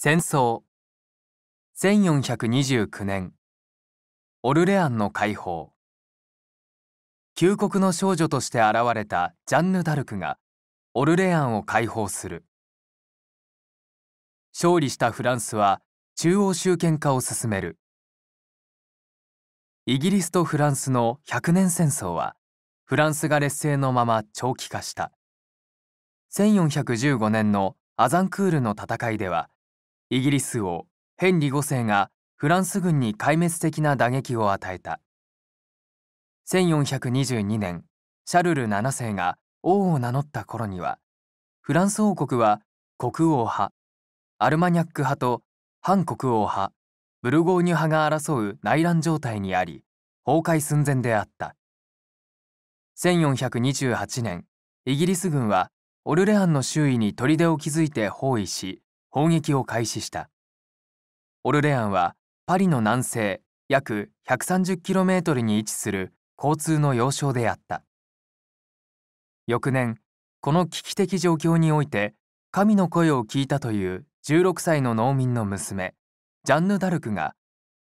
戦争1429年オルレアンの解放旧国の少女として現れたジャンヌ・ダルクがオルレアンを解放する勝利したフランスは中央集権化を進めるイギリスとフランスの百年戦争はフランスが劣勢のまま長期化した1415年のアザンクールの戦いではイギリス王ヘンリー5世がフランス軍に壊滅的な打撃を与えた1422年シャルル7世が王を名乗った頃にはフランス王国は国王派アルマニャック派と反国王派ブルゴーニュ派が争う内乱状態にあり崩壊寸前であった1428年イギリス軍はオルレアンの周囲に砦を築いて包囲し砲撃を開始したオルレアンはパリの南西約 130km に位置する交通の要衝であった翌年この危機的状況において神の声を聞いたという16歳の農民の娘ジャンヌ・ダルクが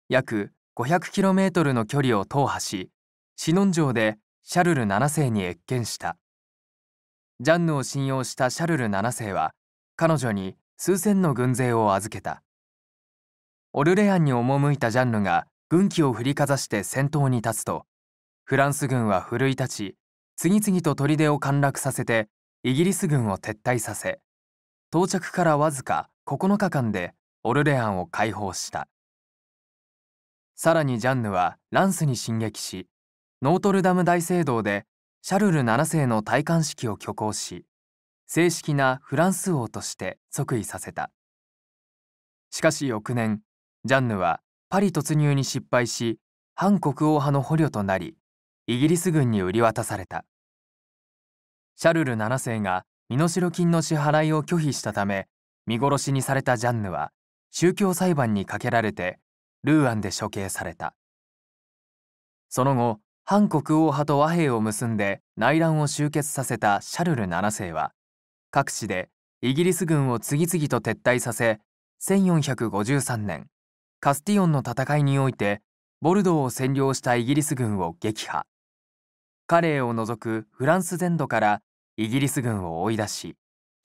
約 500km の距離を踏破しシノン城でシャルル7世に謁見したジャンヌを信用したシャルル7世は彼女に数千の軍勢を預けたオルレアンに赴いたジャンヌが軍旗を振りかざして先頭に立つとフランス軍は奮い立ち次々と砦を陥落させてイギリス軍を撤退させ到着からわずか9日間でオルレアンを解放したさらにジャンヌはランスに進撃しノートルダム大聖堂でシャルル7世の戴冠式を挙行し正式なフランス王として即位させたしかし翌年ジャンヌはパリ突入に失敗し反国王派の捕虜となりイギリス軍に売り渡されたシャルル7世が身代金の支払いを拒否したため見殺しにされたジャンヌは宗教裁判にかけられてルーアンで処刑されたその後反国王派と和平を結んで内乱を終結させたシャルル7世は各地でイギリス軍を次々と撤退させ1453年カスティオンの戦いにおいてボルドーを占領したイギリス軍を撃破カレーを除くフランス全土からイギリス軍を追い出し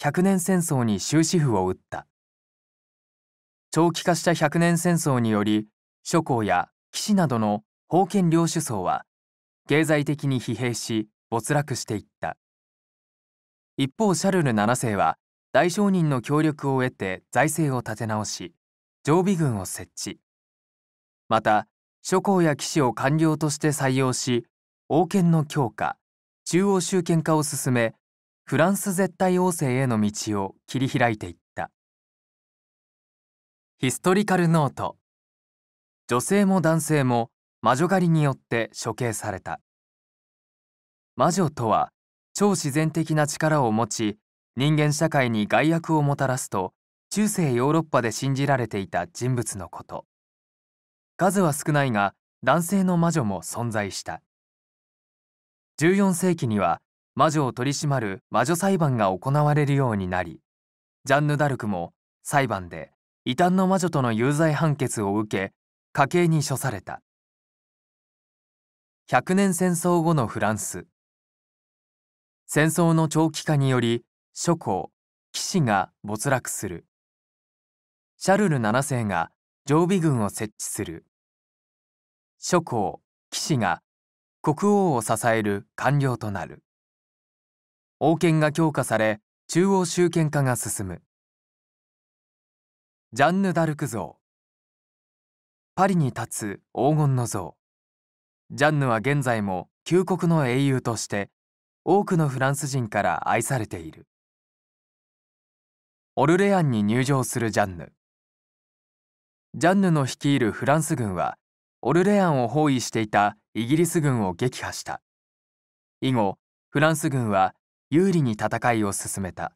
百年戦争に終止符を打った長期化した百年戦争により諸侯や騎士などの封建領主層は経済的に疲弊し没落していった一方シャルル7世は大商人の協力を得て財政を立て直し常備軍を設置また諸侯や騎士を官僚として採用し王権の強化中央集権化を進めフランス絶対王政への道を切り開いていったヒストリカルノート女性も男性も魔女狩りによって処刑された魔女とは超自然的な力を持ち人間社会に害悪をもたらすと中世ヨーロッパで信じられていた人物のこと数は少ないが男性の魔女も存在した14世紀には魔女を取り締まる魔女裁判が行われるようになりジャンヌ・ダルクも裁判で異端の魔女との有罪判決を受け家計に処された100年戦争後のフランス戦争の長期化により諸侯騎士が没落するシャルル7世が常備軍を設置する諸侯騎士が国王を支える官僚となる王権が強化され中央集権化が進むジャンヌ・ダルク像パリに立つ黄金の像ジャンヌは現在も旧国の英雄として多くのフランス人から愛されているオルレアンに入城するジャンヌジャンヌの率いるフランス軍はオルレアンを包囲していたイギリス軍を撃破した以後フランス軍は有利に戦いを進めた